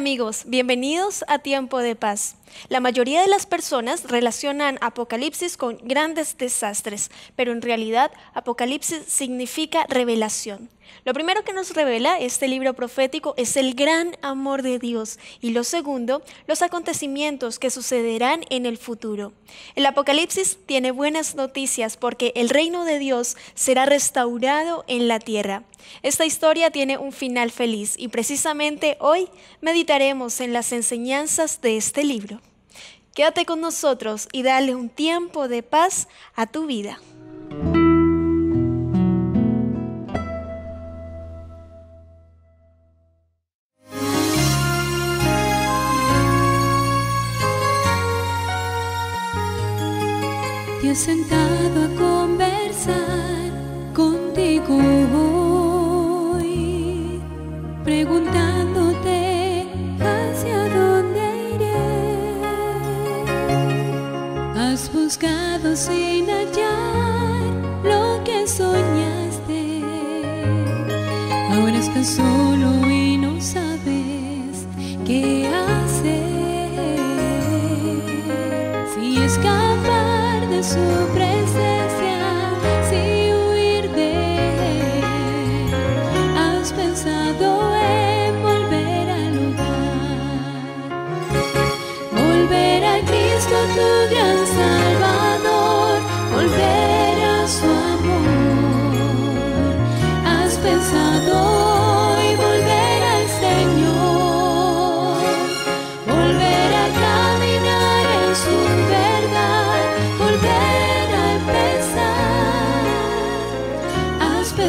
amigos, bienvenidos a Tiempo de Paz. La mayoría de las personas relacionan Apocalipsis con grandes desastres, pero en realidad Apocalipsis significa revelación. Lo primero que nos revela este libro profético es el gran amor de Dios y lo segundo, los acontecimientos que sucederán en el futuro. El Apocalipsis tiene buenas noticias porque el reino de Dios será restaurado en la tierra. Esta historia tiene un final feliz y precisamente hoy meditaremos en las enseñanzas de este libro. Quédate con nosotros y dale un tiempo de paz a tu vida. sentado buscado sin hallar lo que soñaste. Ahora estás solo y no sabes que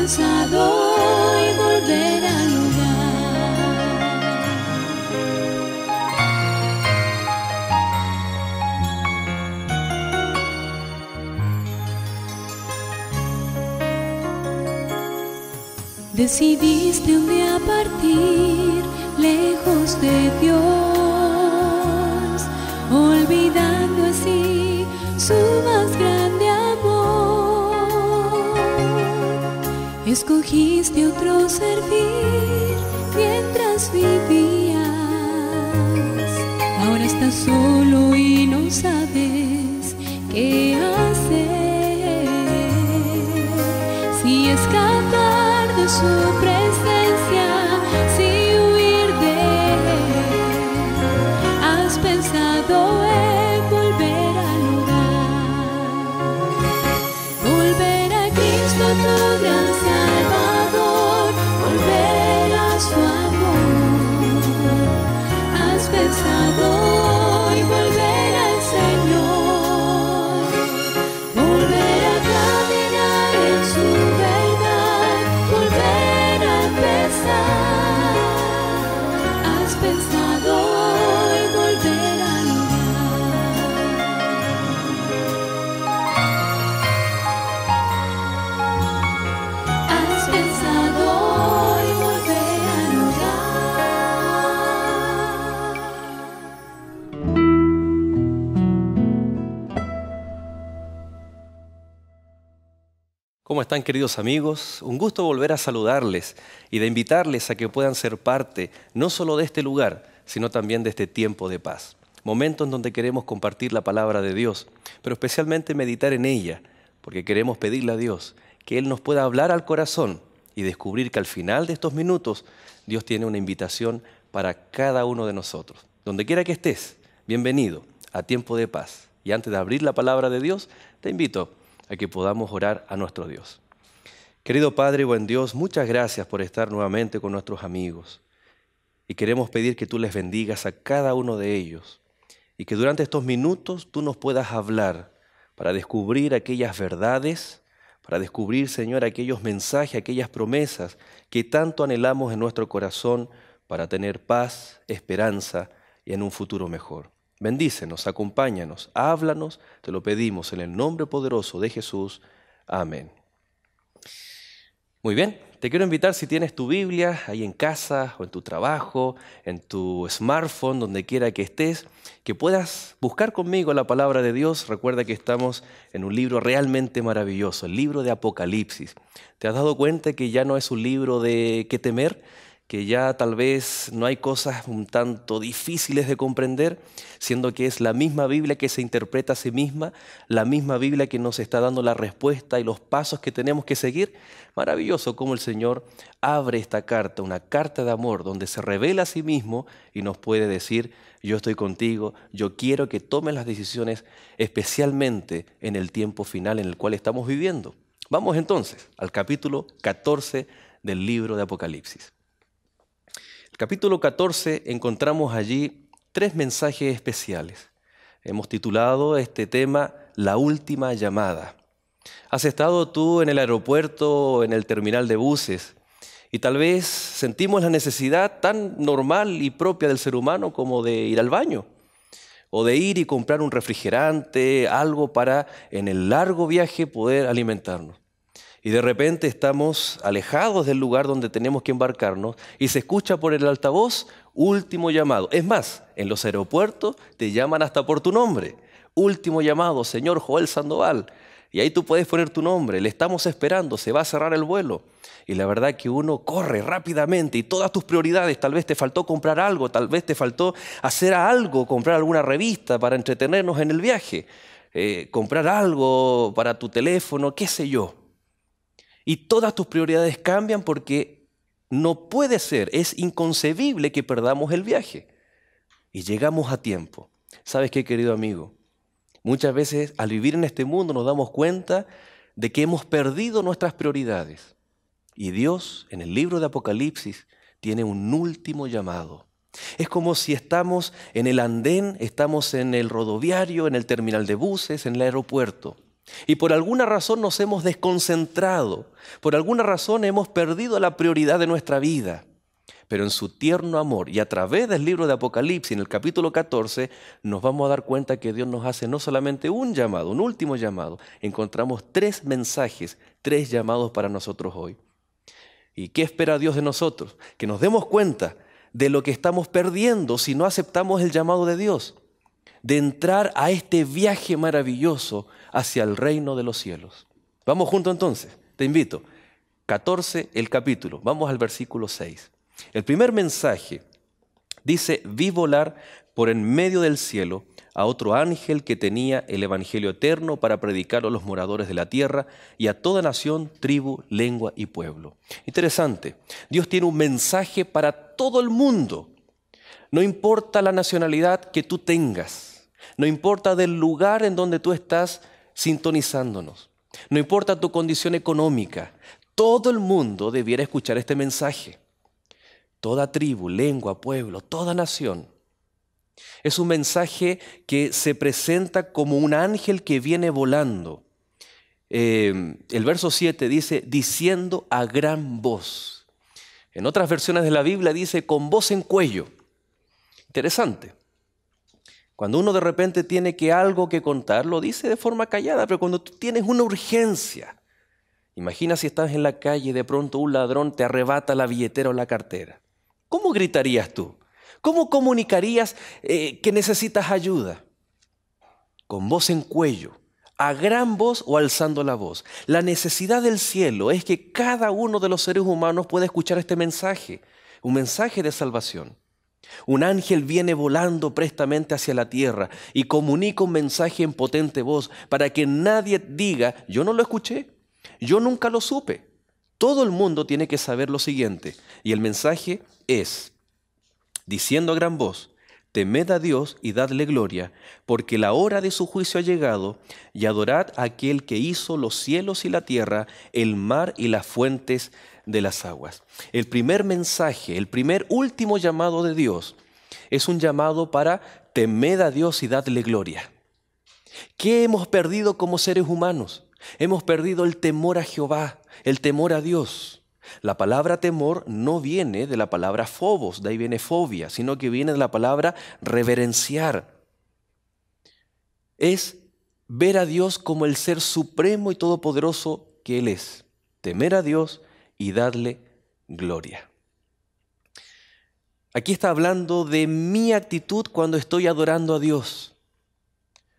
cansado y volver Decidiste un día partir lejos de Dios, olvidando así su más grande. escogiste otro servir mientras vivías. Ahora estás solo y no sabes qué hacer. Si escapar de su ¿Cómo están queridos amigos? Un gusto volver a saludarles y de invitarles a que puedan ser parte no solo de este lugar, sino también de este tiempo de paz. Momento en donde queremos compartir la palabra de Dios, pero especialmente meditar en ella, porque queremos pedirle a Dios que Él nos pueda hablar al corazón y descubrir que al final de estos minutos Dios tiene una invitación para cada uno de nosotros. Donde quiera que estés, bienvenido a Tiempo de Paz. Y antes de abrir la palabra de Dios, te invito a que podamos orar a nuestro Dios. Querido Padre, buen Dios, muchas gracias por estar nuevamente con nuestros amigos. Y queremos pedir que tú les bendigas a cada uno de ellos y que durante estos minutos tú nos puedas hablar para descubrir aquellas verdades, para descubrir, Señor, aquellos mensajes, aquellas promesas que tanto anhelamos en nuestro corazón para tener paz, esperanza y en un futuro mejor. Bendícenos, acompáñanos, háblanos, te lo pedimos en el nombre poderoso de Jesús. Amén. Muy bien, te quiero invitar si tienes tu Biblia ahí en casa o en tu trabajo, en tu smartphone, donde quiera que estés, que puedas buscar conmigo la palabra de Dios. Recuerda que estamos en un libro realmente maravilloso, el libro de Apocalipsis. ¿Te has dado cuenta que ya no es un libro de qué temer? que ya tal vez no hay cosas un tanto difíciles de comprender, siendo que es la misma Biblia que se interpreta a sí misma, la misma Biblia que nos está dando la respuesta y los pasos que tenemos que seguir. Maravilloso cómo el Señor abre esta carta, una carta de amor, donde se revela a sí mismo y nos puede decir, yo estoy contigo, yo quiero que tomes las decisiones, especialmente en el tiempo final en el cual estamos viviendo. Vamos entonces al capítulo 14 del libro de Apocalipsis capítulo 14 encontramos allí tres mensajes especiales. Hemos titulado este tema La última llamada. Has estado tú en el aeropuerto, en el terminal de buses, y tal vez sentimos la necesidad tan normal y propia del ser humano como de ir al baño, o de ir y comprar un refrigerante, algo para en el largo viaje poder alimentarnos. Y de repente estamos alejados del lugar donde tenemos que embarcarnos y se escucha por el altavoz último llamado. Es más, en los aeropuertos te llaman hasta por tu nombre. Último llamado, señor Joel Sandoval. Y ahí tú puedes poner tu nombre, le estamos esperando, se va a cerrar el vuelo. Y la verdad que uno corre rápidamente y todas tus prioridades, tal vez te faltó comprar algo, tal vez te faltó hacer algo, comprar alguna revista para entretenernos en el viaje, eh, comprar algo para tu teléfono, qué sé yo. Y todas tus prioridades cambian porque no puede ser, es inconcebible que perdamos el viaje. Y llegamos a tiempo. ¿Sabes qué, querido amigo? Muchas veces al vivir en este mundo nos damos cuenta de que hemos perdido nuestras prioridades. Y Dios, en el libro de Apocalipsis, tiene un último llamado. Es como si estamos en el andén, estamos en el rodoviario, en el terminal de buses, en el aeropuerto. Y por alguna razón nos hemos desconcentrado, por alguna razón hemos perdido la prioridad de nuestra vida. Pero en su tierno amor y a través del libro de Apocalipsis, en el capítulo 14, nos vamos a dar cuenta que Dios nos hace no solamente un llamado, un último llamado, encontramos tres mensajes, tres llamados para nosotros hoy. ¿Y qué espera Dios de nosotros? Que nos demos cuenta de lo que estamos perdiendo si no aceptamos el llamado de Dios de entrar a este viaje maravilloso hacia el reino de los cielos. Vamos juntos entonces, te invito. 14, el capítulo, vamos al versículo 6. El primer mensaje dice, vi volar por en medio del cielo a otro ángel que tenía el Evangelio eterno para predicar a los moradores de la tierra y a toda nación, tribu, lengua y pueblo. Interesante, Dios tiene un mensaje para todo el mundo. No importa la nacionalidad que tú tengas, no importa del lugar en donde tú estás sintonizándonos. No importa tu condición económica. Todo el mundo debiera escuchar este mensaje. Toda tribu, lengua, pueblo, toda nación. Es un mensaje que se presenta como un ángel que viene volando. Eh, el verso 7 dice, diciendo a gran voz. En otras versiones de la Biblia dice, con voz en cuello. Interesante. Cuando uno de repente tiene que algo que contar, lo dice de forma callada, pero cuando tú tienes una urgencia, imagina si estás en la calle y de pronto un ladrón te arrebata la billetera o la cartera. ¿Cómo gritarías tú? ¿Cómo comunicarías eh, que necesitas ayuda? Con voz en cuello, a gran voz o alzando la voz. La necesidad del cielo es que cada uno de los seres humanos pueda escuchar este mensaje, un mensaje de salvación. Un ángel viene volando prestamente hacia la tierra y comunica un mensaje en potente voz para que nadie diga, yo no lo escuché, yo nunca lo supe. Todo el mundo tiene que saber lo siguiente. Y el mensaje es, diciendo a gran voz, Temed a Dios y dadle gloria, porque la hora de su juicio ha llegado, y adorad a aquel que hizo los cielos y la tierra, el mar y las fuentes de las aguas. El primer mensaje, el primer último llamado de Dios, es un llamado para temed a Dios y dadle gloria. ¿Qué hemos perdido como seres humanos? Hemos perdido el temor a Jehová, el temor a Dios. La palabra temor no viene de la palabra fobos, de ahí viene fobia, sino que viene de la palabra reverenciar. Es ver a Dios como el ser supremo y todopoderoso que Él es. Temer a Dios y darle gloria. Aquí está hablando de mi actitud cuando estoy adorando a Dios.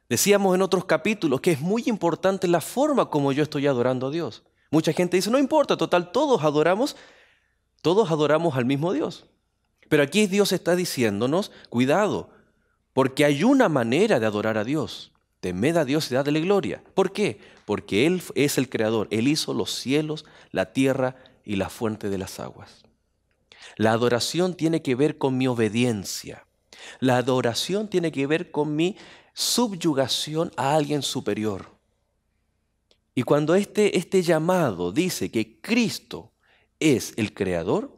Decíamos en otros capítulos que es muy importante la forma como yo estoy adorando a Dios. Mucha gente dice, no importa, total, todos adoramos, todos adoramos al mismo Dios. Pero aquí Dios está diciéndonos, cuidado, porque hay una manera de adorar a Dios. Temed a Dios y dadle gloria. ¿Por qué? Porque Él es el creador. Él hizo los cielos, la tierra y la fuente de las aguas. La adoración tiene que ver con mi obediencia. La adoración tiene que ver con mi subyugación a alguien superior. Y cuando este, este llamado dice que Cristo es el creador,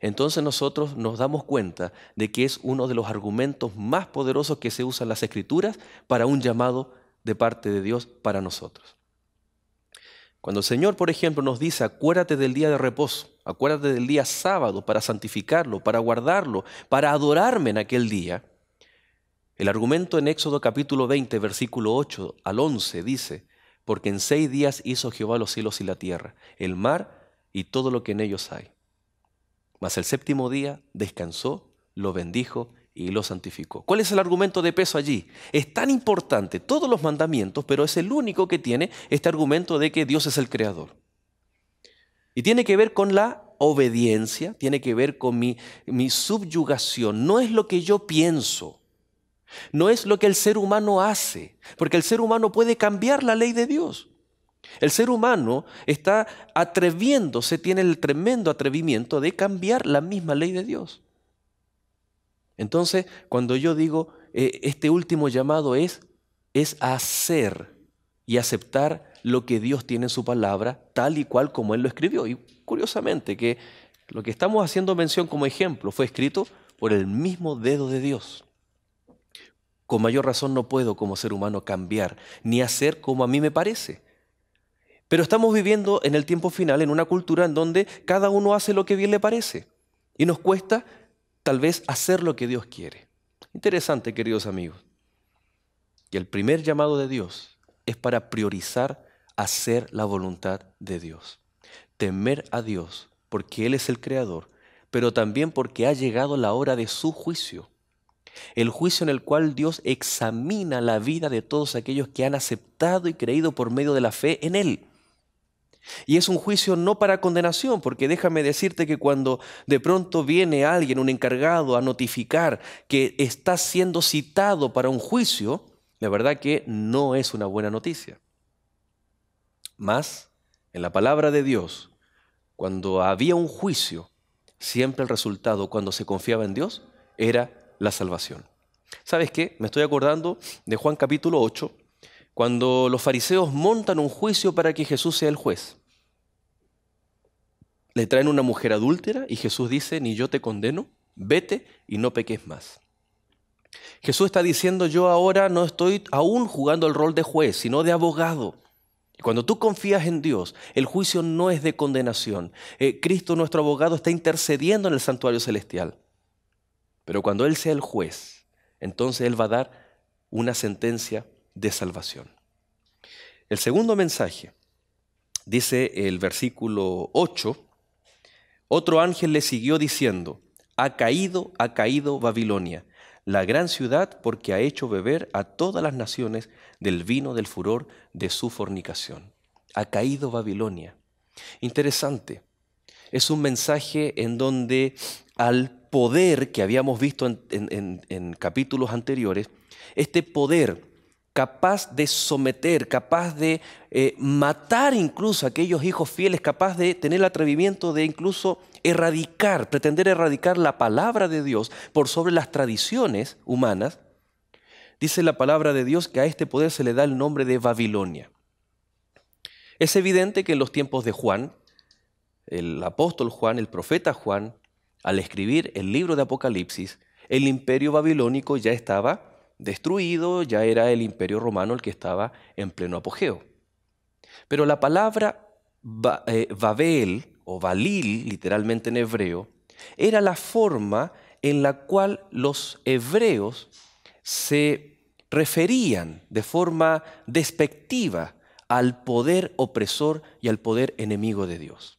entonces nosotros nos damos cuenta de que es uno de los argumentos más poderosos que se usan las escrituras para un llamado de parte de Dios para nosotros. Cuando el Señor, por ejemplo, nos dice, acuérdate del día de reposo, acuérdate del día sábado para santificarlo, para guardarlo, para adorarme en aquel día, el argumento en Éxodo capítulo 20, versículo 8 al 11 dice, porque en seis días hizo Jehová los cielos y la tierra, el mar y todo lo que en ellos hay. Mas el séptimo día descansó, lo bendijo y lo santificó. ¿Cuál es el argumento de peso allí? Es tan importante todos los mandamientos, pero es el único que tiene este argumento de que Dios es el creador. Y tiene que ver con la obediencia, tiene que ver con mi, subyugación. No es lo que yo pienso, no es lo que el ser humano hace, porque el ser humano puede cambiar la ley de Dios. El ser humano está atreviéndose, tiene el tremendo atrevimiento de cambiar la misma ley de Dios. Entonces, cuando yo digo, eh, este último llamado es, es hacer y aceptar lo que Dios tiene en su palabra, tal y cual como Él lo escribió. Y curiosamente, que lo que estamos haciendo mención como ejemplo fue escrito por el mismo dedo de Dios con mayor razón no puedo como ser humano cambiar ni hacer como a mí me parece. Pero estamos viviendo en el tiempo final en una cultura en donde cada uno hace lo que bien le parece y nos cuesta tal vez hacer lo que Dios quiere. Interesante, queridos amigos. Y el primer llamado de Dios es para priorizar hacer la voluntad de Dios. Temer a Dios porque Él es el creador, pero también porque ha llegado la hora de su juicio el juicio en el cual Dios examina la vida de todos aquellos que han aceptado y creído por medio de la fe en Él. Y es un juicio no para condenación, porque déjame decirte que cuando de pronto viene alguien, un encargado, a notificar que está siendo citado para un juicio, la verdad que no es una buena noticia. Más, en la palabra de Dios, cuando había un juicio, siempre el resultado, cuando se confiaba en Dios, era la salvación. ¿Sabes qué? Me estoy acordando de Juan capítulo 8, cuando los fariseos montan un juicio para que Jesús sea el juez. Le traen una mujer adúltera y Jesús dice, ni yo te condeno, vete y no peques más. Jesús está diciendo, yo ahora no estoy aún jugando el rol de juez, sino de abogado. Cuando tú confías en Dios, el juicio no es de condenación. Eh, Cristo, nuestro abogado, está intercediendo en el santuario celestial. Pero cuando Él sea el juez, entonces Él va a dar una sentencia de salvación. El segundo mensaje, dice el versículo 8, otro ángel le siguió diciendo, ha caído, ha caído Babilonia, la gran ciudad porque ha hecho beber a todas las naciones del vino del furor de su fornicación. Ha caído Babilonia. Interesante. Es un mensaje en donde al poder que habíamos visto en, capítulos anteriores, este poder capaz de someter, capaz de eh, matar incluso a aquellos hijos fieles, capaz de tener el atrevimiento de incluso erradicar, pretender erradicar la palabra de Dios por sobre las tradiciones humanas, dice la palabra de Dios que a este poder se le da el nombre de Babilonia. Es evidente que en los tiempos de Juan, el apóstol Juan, el profeta Juan, al escribir el libro de Apocalipsis, el imperio babilónico ya estaba destruido, ya era el imperio romano el que estaba en pleno apogeo. Pero la palabra eh, Babel o Balil, literalmente en hebreo, era la forma en la cual los hebreos se referían de forma despectiva al poder opresor y al poder enemigo de Dios.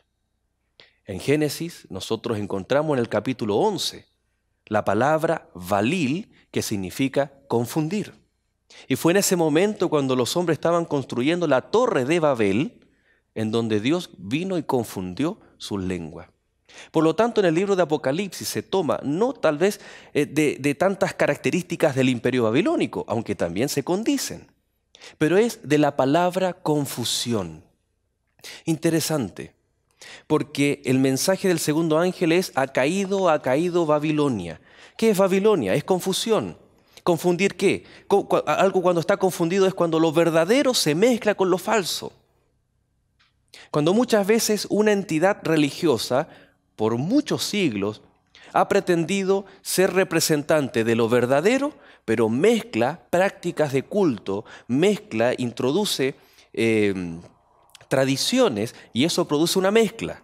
En Génesis nosotros encontramos en el capítulo 11 la palabra valil que significa confundir. Y fue en ese momento cuando los hombres estaban construyendo la torre de Babel, en donde Dios vino y confundió su lengua. Por lo tanto, en el libro de Apocalipsis se toma no tal vez eh, de tantas características del imperio babilónico, aunque también se condicen, pero es de la palabra confusión. Interesante, porque el mensaje del segundo ángel es, ha caído, ha caído Babilonia. ¿Qué es Babilonia? Es confusión. ¿Confundir qué? Algo cuando está confundido es cuando lo verdadero se mezcla con lo falso. Cuando muchas veces una entidad religiosa, por muchos siglos, ha pretendido ser representante de lo verdadero, pero mezcla prácticas de culto, mezcla, introduce... Eh, tradiciones y eso produce una mezcla,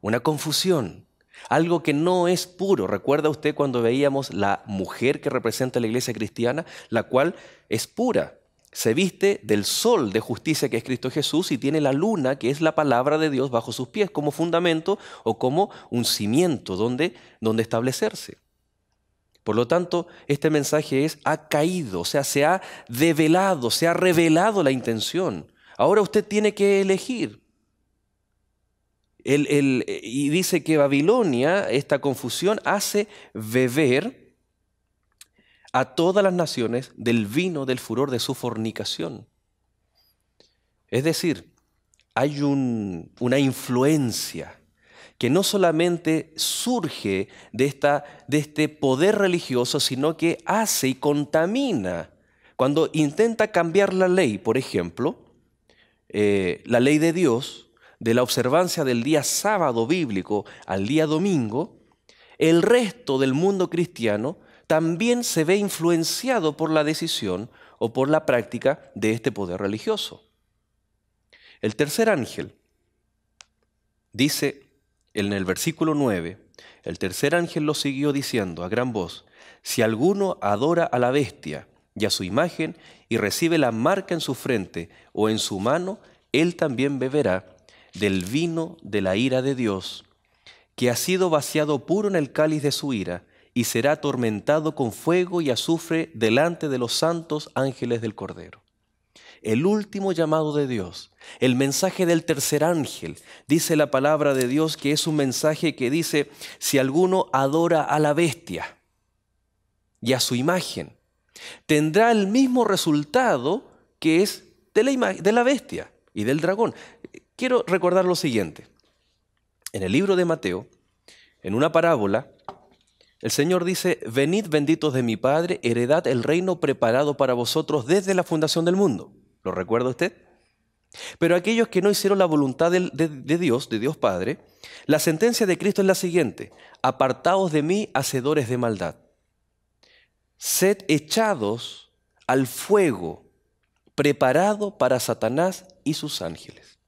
una confusión, algo que no es puro. ¿Recuerda usted cuando veíamos la mujer que representa la iglesia cristiana, la cual es pura? Se viste del sol de justicia que es Cristo Jesús y tiene la luna, que es la palabra de Dios, bajo sus pies como fundamento o como un cimiento donde, donde establecerse. Por lo tanto, este mensaje es, ha caído, o sea, se ha develado, se ha revelado la intención Ahora usted tiene que elegir. y dice que Babilonia, esta confusión, hace beber a todas las naciones del vino del furor de su fornicación. Es decir, hay una influencia que no solamente surge de, esta, de este poder religioso, sino que hace y contamina. Cuando intenta cambiar la ley, por ejemplo, eh, la ley de Dios, de la observancia del día sábado bíblico al día domingo, el resto del mundo cristiano también se ve influenciado por la decisión o por la práctica de este poder religioso. El tercer ángel dice en el versículo 9, el tercer ángel lo siguió diciendo a gran voz, si alguno adora a la bestia y a su imagen y recibe la marca en su frente o en su mano, él también beberá del vino de la ira de Dios, que ha sido vaciado puro en el cáliz de su ira, y será atormentado con fuego y azufre delante de los santos ángeles del Cordero. El último llamado de Dios, el mensaje del tercer ángel, dice la palabra de Dios que es un mensaje que dice, si alguno adora a la bestia y a su imagen, tendrá el mismo resultado que es de la, bestia y del dragón. Quiero recordar lo siguiente. En el libro de Mateo, en una parábola, el Señor dice, venid benditos de mi Padre, heredad el reino preparado para vosotros desde la fundación del mundo. ¿Lo recuerda usted? Pero aquellos que no hicieron la voluntad de, de, Dios, de Dios Padre, la sentencia de Cristo es la siguiente, apartaos de mí, hacedores de maldad sed echados al fuego preparado para Satanás y sus ángeles.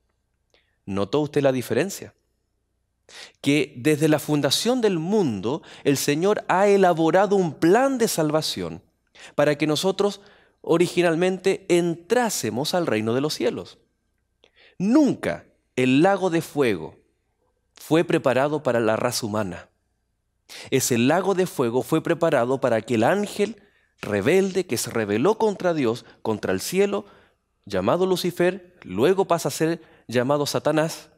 ¿Notó usted la diferencia? Que desde la fundación del mundo el Señor ha elaborado un plan de salvación para que nosotros originalmente entrásemos al reino de los cielos. Nunca el lago de fuego fue preparado para la raza humana. Ese lago de fuego fue preparado para que el ángel rebelde que se rebeló contra Dios, contra el cielo, llamado Lucifer, luego pasa a ser llamado Satanás,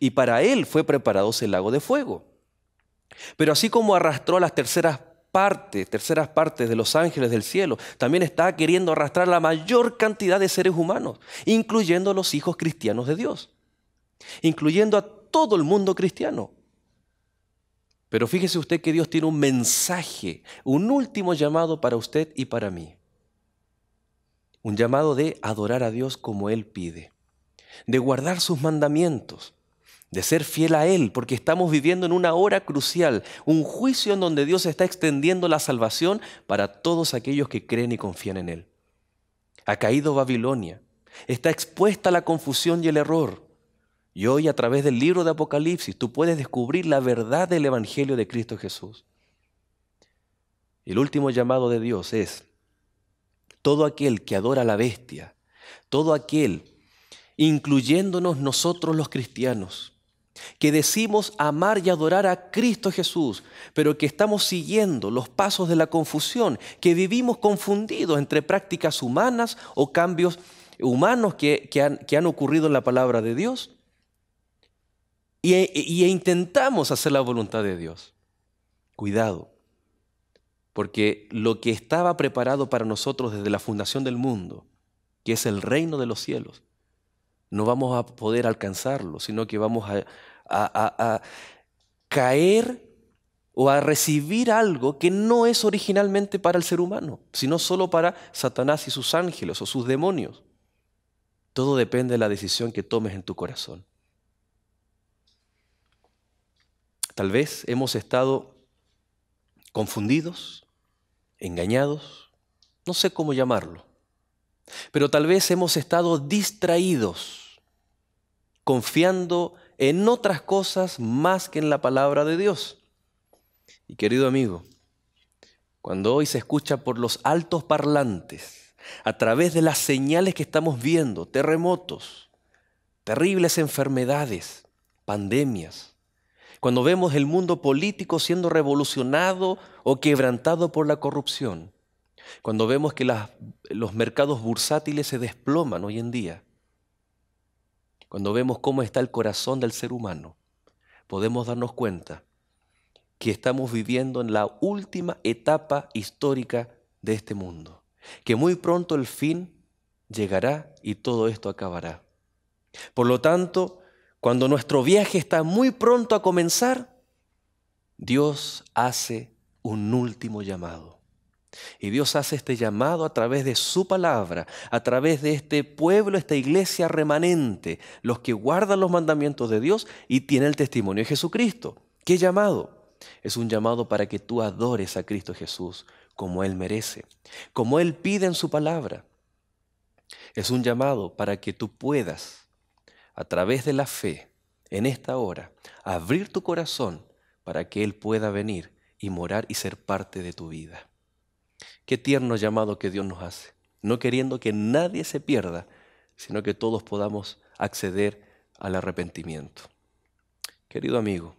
y para él fue preparado ese lago de fuego. Pero así como arrastró a las terceras partes, terceras partes de los ángeles del cielo, también está queriendo arrastrar la mayor cantidad de seres humanos, incluyendo a los hijos cristianos de Dios, incluyendo a todo el mundo cristiano. Pero fíjese usted que Dios tiene un mensaje, un último llamado para usted y para mí. Un llamado de adorar a Dios como Él pide, de guardar sus mandamientos, de ser fiel a Él, porque estamos viviendo en una hora crucial, un juicio en donde Dios está extendiendo la salvación para todos aquellos que creen y confían en Él. Ha caído Babilonia, está expuesta a la confusión y el error. Y hoy a través del libro de Apocalipsis tú puedes descubrir la verdad del Evangelio de Cristo Jesús. El último llamado de Dios es, todo aquel que adora la bestia, todo aquel, incluyéndonos nosotros los cristianos, que decimos amar y adorar a Cristo Jesús, pero que estamos siguiendo los pasos de la confusión, que vivimos confundidos entre prácticas humanas o cambios humanos que, que han ocurrido en la palabra de Dios, y, intentamos hacer la voluntad de Dios. Cuidado, porque lo que estaba preparado para nosotros desde la fundación del mundo, que es el reino de los cielos, no vamos a poder alcanzarlo, sino que vamos a caer o a recibir algo que no es originalmente para el ser humano, sino solo para Satanás y sus ángeles o sus demonios. Todo depende de la decisión que tomes en tu corazón. Tal vez hemos estado confundidos, engañados, no sé cómo llamarlo, pero tal vez hemos estado distraídos, confiando en otras cosas más que en la palabra de Dios. Y querido amigo, cuando hoy se escucha por los altos parlantes, a través de las señales que estamos viendo, terremotos, terribles enfermedades, pandemias, cuando vemos el mundo político siendo revolucionado o quebrantado por la corrupción, cuando vemos que los mercados bursátiles se desploman hoy en día, cuando vemos cómo está el corazón del ser humano, podemos darnos cuenta que estamos viviendo en la última etapa histórica de este mundo, que muy pronto el fin llegará y todo esto acabará. Por lo tanto, cuando nuestro viaje está muy pronto a comenzar, Dios hace un último llamado. Y Dios hace este llamado a través de su palabra, a través de este pueblo, esta iglesia remanente, los que guardan los mandamientos de Dios y tienen el testimonio de Jesucristo. ¿Qué llamado? Es un llamado para que tú adores a Cristo Jesús como Él merece, como Él pide en su palabra. Es un llamado para que tú puedas a través de la fe, en esta hora, abrir tu corazón para que Él pueda venir y morar y ser parte de tu vida. Qué tierno llamado que Dios nos hace, no queriendo que nadie se pierda, sino que todos podamos acceder al arrepentimiento. Querido amigo,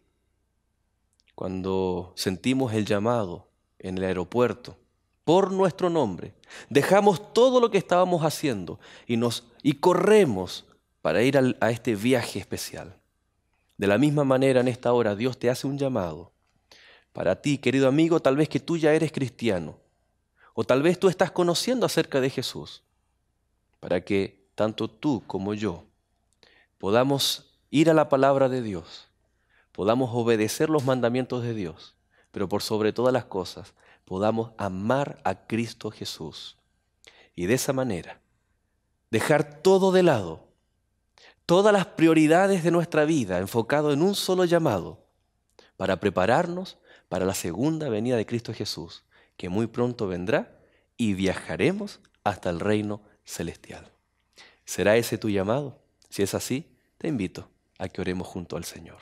cuando sentimos el llamado en el aeropuerto por nuestro nombre, dejamos todo lo que estábamos haciendo y nos y corremos para ir a este viaje especial. De la misma manera, en esta hora, Dios te hace un llamado. Para ti, querido amigo, tal vez que tú ya eres cristiano, o tal vez tú estás conociendo acerca de Jesús, para que tanto tú como yo podamos ir a la palabra de Dios, podamos obedecer los mandamientos de Dios, pero por sobre todas las cosas podamos amar a Cristo Jesús. Y de esa manera, dejar todo de lado todas las prioridades de nuestra vida enfocado en un solo llamado para prepararnos para la segunda venida de Cristo Jesús, que muy pronto vendrá y viajaremos hasta el reino celestial. ¿Será ese tu llamado? Si es así, te invito a que oremos junto al Señor.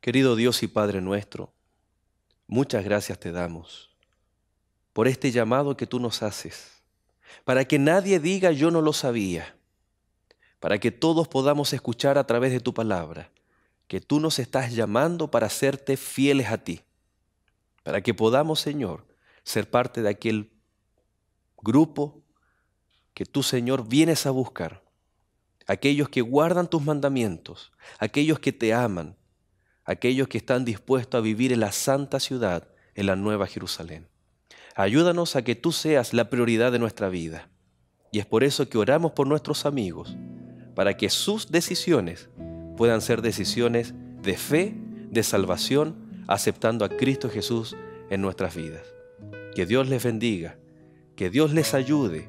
Querido Dios y Padre nuestro, muchas gracias te damos por este llamado que tú nos haces, para que nadie diga yo no lo sabía para que todos podamos escuchar a través de tu palabra que tú nos estás llamando para hacerte fieles a ti, para que podamos, Señor, ser parte de aquel grupo que tú, Señor, vienes a buscar, aquellos que guardan tus mandamientos, aquellos que te aman, aquellos que están dispuestos a vivir en la santa ciudad, en la nueva Jerusalén. Ayúdanos a que tú seas la prioridad de nuestra vida. Y es por eso que oramos por nuestros amigos para que sus decisiones puedan ser decisiones de fe, de salvación, aceptando a Cristo Jesús en nuestras vidas. Que Dios les bendiga, que Dios les ayude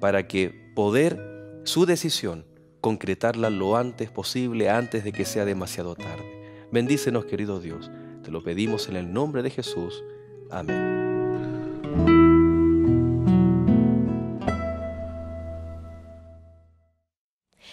para que poder su decisión concretarla lo antes posible, antes de que sea demasiado tarde. Bendícenos, querido Dios. Te lo pedimos en el nombre de Jesús. Amén.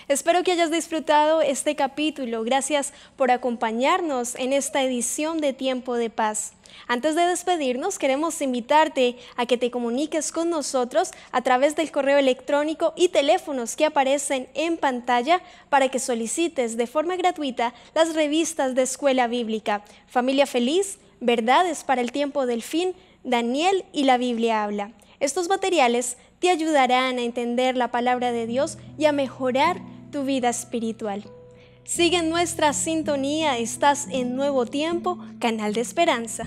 Espero que hayas disfrutado este capítulo. Gracias por acompañarnos en esta edición de Tiempo de Paz. Antes de despedirnos, queremos invitarte a que te comuniques con nosotros a través del correo electrónico y teléfonos que aparecen en pantalla para que solicites de forma gratuita las revistas de Escuela Bíblica, Familia Feliz, Verdades para el Tiempo del Fin, Daniel y la Biblia habla. Estos materiales te ayudarán a entender la palabra de Dios y a mejorar tu vida espiritual. Sigue nuestra sintonía, estás en Nuevo Tiempo, Canal de Esperanza.